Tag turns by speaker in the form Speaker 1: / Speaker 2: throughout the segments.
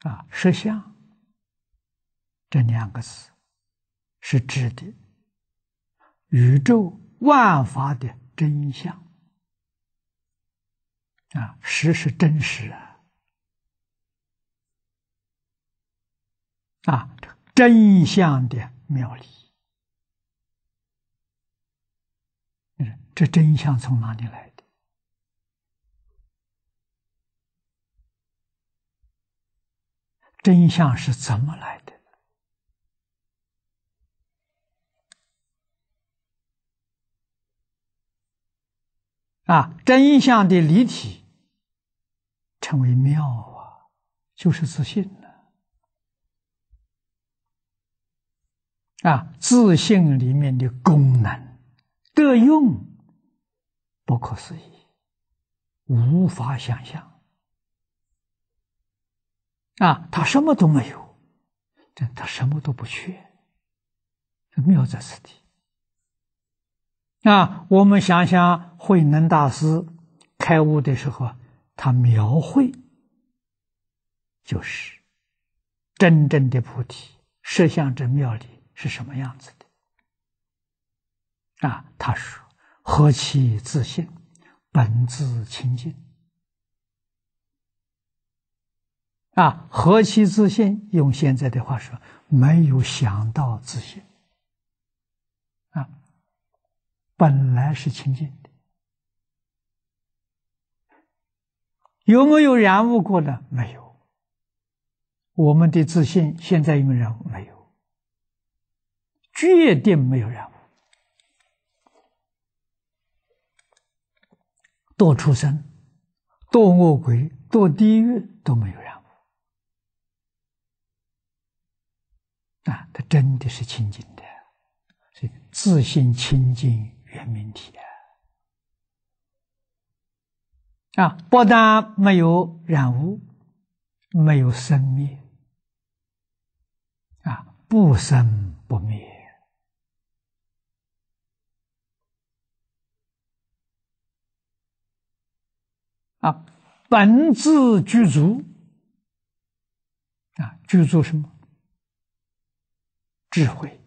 Speaker 1: 啊，实相这两个字是指的宇宙万法的真相。啊，实是真实啊，啊，这个真相的妙理。这真相从哪里来？的？真相是怎么来的？啊，真相的离体成为妙啊，就是自信了。啊，自信里面的功能的用，不可思议，无法想象。啊，他什么都没有，这他什么都不缺。这妙在此地。啊，我们想想慧能大师开悟的时候，他描绘就是真正的菩提，摄像这妙理是什么样子的？啊，他说：何其自性，本自清净。啊，何其自信！用现在的话说，没有想到自信。啊，本来是清净的，有没有染污过的？没有。我们的自信现在有没有染污？没有，绝定没有染污。堕畜生、堕恶鬼、堕地狱都没有染。啊，它真的是清净的，是自性清净原明体啊！啊，不但没有染污，没有生灭，啊，不生不灭，啊，本自具足，啊，具足什么？智慧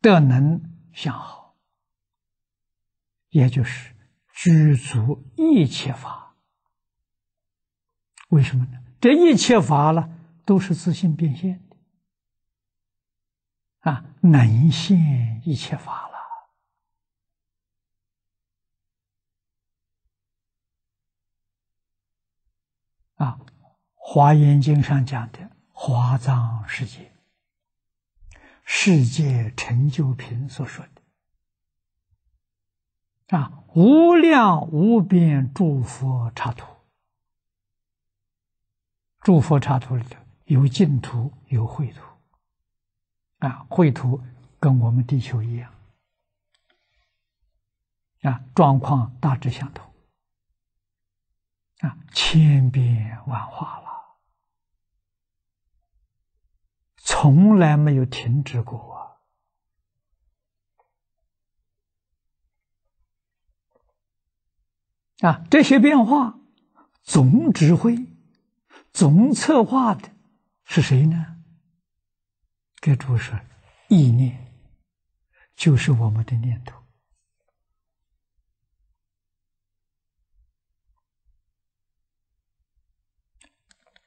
Speaker 1: 德能相好，也就是具足一切法。为什么呢？这一切法了，都是自信变现的啊！能现一切法了啊！《华严经》上讲的“华藏世界”。世界成就品所说的啊，无量无边诸佛刹土，诸佛刹土里头有净土，有秽土。啊，秽土跟我们地球一样，啊，状况大致相同，啊，千变万化了。从来没有停止过啊！啊，这些变化总指挥、总策划的是谁呢？给就是意念，就是我们的念头。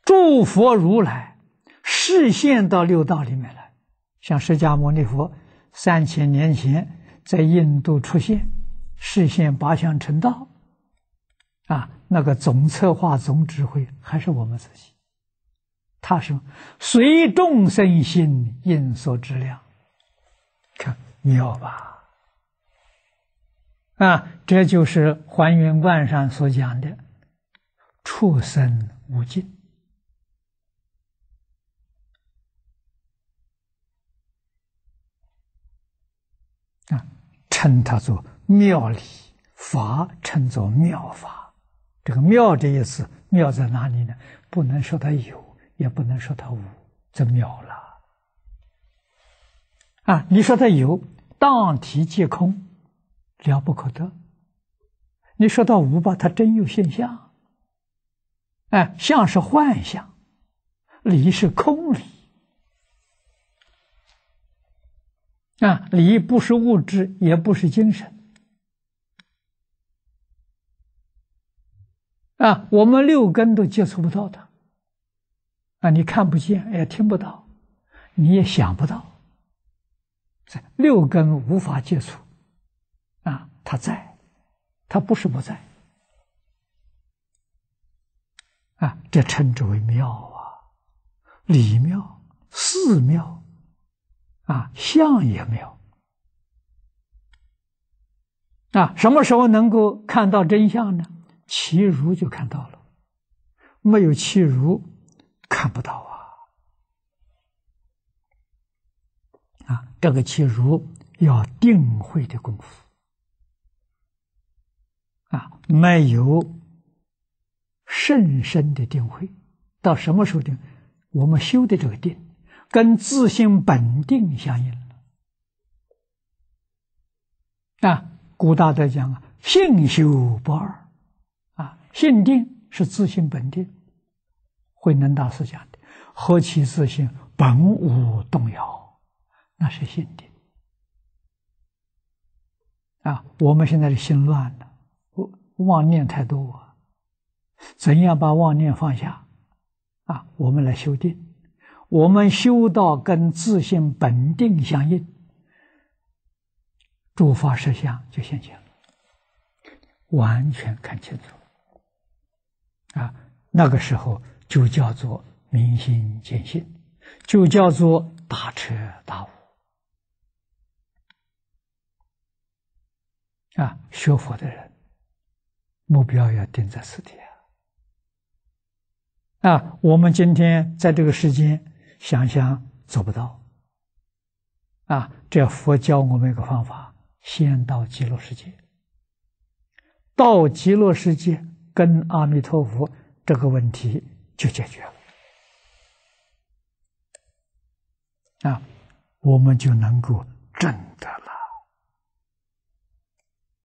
Speaker 1: 祝佛如来。视线到六道里面来，像释迦牟尼佛三千年前在印度出现，视线八相成道，啊，那个总策划、总指挥还是我们自己。他说：“随众生心，应所知量。”看，妙吧？啊，这就是还原观》上所讲的“畜生无尽”。啊，称它做妙理，法称作妙法。这个妙的意思，妙在哪里呢？不能说它有，也不能说它无，这妙了。啊，你说它有，当体皆空，了不可得；你说到无吧，它真有现象。哎，相是幻相，理是空理。啊，礼不是物质，也不是精神。啊，我们六根都接触不到的。啊，你看不见，也听不到，你也想不到。六根无法接触，啊，它在，它不是不在。啊，这称之为妙啊，礼妙，寺庙。啊，相也没有。啊，什么时候能够看到真相呢？齐如就看到了，没有齐如看不到啊。啊，这个齐如要定慧的功夫啊，没有深深的定慧，到什么时候定？我们修的这个定。跟自性本定相应了啊！古大德讲啊，性修不二啊，性定是自性本定。慧能大师讲的，何其自性本无动摇，那是性定啊！我们现在的心乱了，妄念太多，怎样把妄念放下？啊，我们来修定。我们修道跟自信本定相应，诸法实相就现前了，完全看清楚啊！那个时候就叫做明心见性，就叫做大彻大悟啊！学佛的人目标要定在此地啊！啊，我们今天在这个时间。想想做不到，啊！这佛教我们一个方法，先到极乐世界，到极乐世界跟阿弥陀佛这个问题就解决了，啊，我们就能够证得。